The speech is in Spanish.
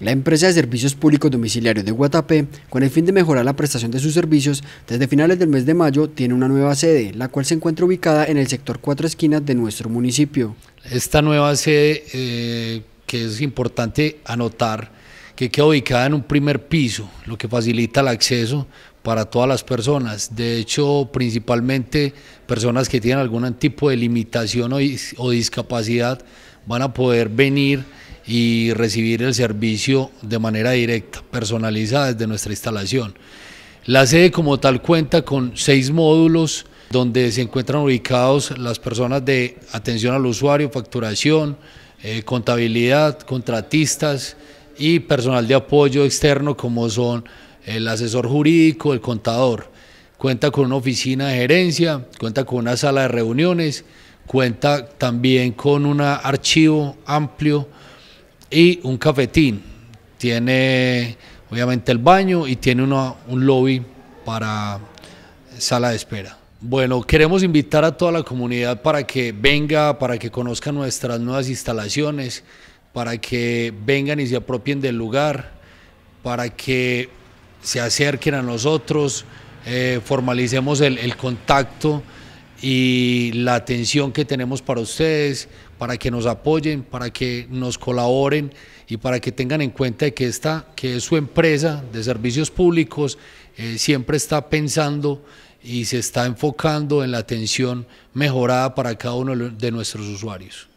La empresa de servicios públicos domiciliarios de Guatapé, con el fin de mejorar la prestación de sus servicios, desde finales del mes de mayo tiene una nueva sede, la cual se encuentra ubicada en el sector Cuatro Esquinas de nuestro municipio. Esta nueva sede, eh, que es importante anotar, que queda ubicada en un primer piso, lo que facilita el acceso para todas las personas. De hecho, principalmente personas que tienen algún tipo de limitación o discapacidad van a poder venir y recibir el servicio de manera directa, personalizada desde nuestra instalación. La sede como tal cuenta con seis módulos donde se encuentran ubicados las personas de atención al usuario, facturación, eh, contabilidad, contratistas y personal de apoyo externo como son el asesor jurídico, el contador. Cuenta con una oficina de gerencia, cuenta con una sala de reuniones, cuenta también con un archivo amplio y un cafetín. Tiene obviamente el baño y tiene un lobby para sala de espera. Bueno, queremos invitar a toda la comunidad para que venga, para que conozcan nuestras nuevas instalaciones, para que vengan y se apropien del lugar, para que se acerquen a nosotros, eh, formalicemos el contacto y la atención que tenemos para ustedes, para que nos apoyen, para que nos colaboren y para que tengan en cuenta que esta, que es su empresa de servicios públicos, eh, siempre está pensando y se está enfocando en la atención mejorada para cada uno de nuestros usuarios.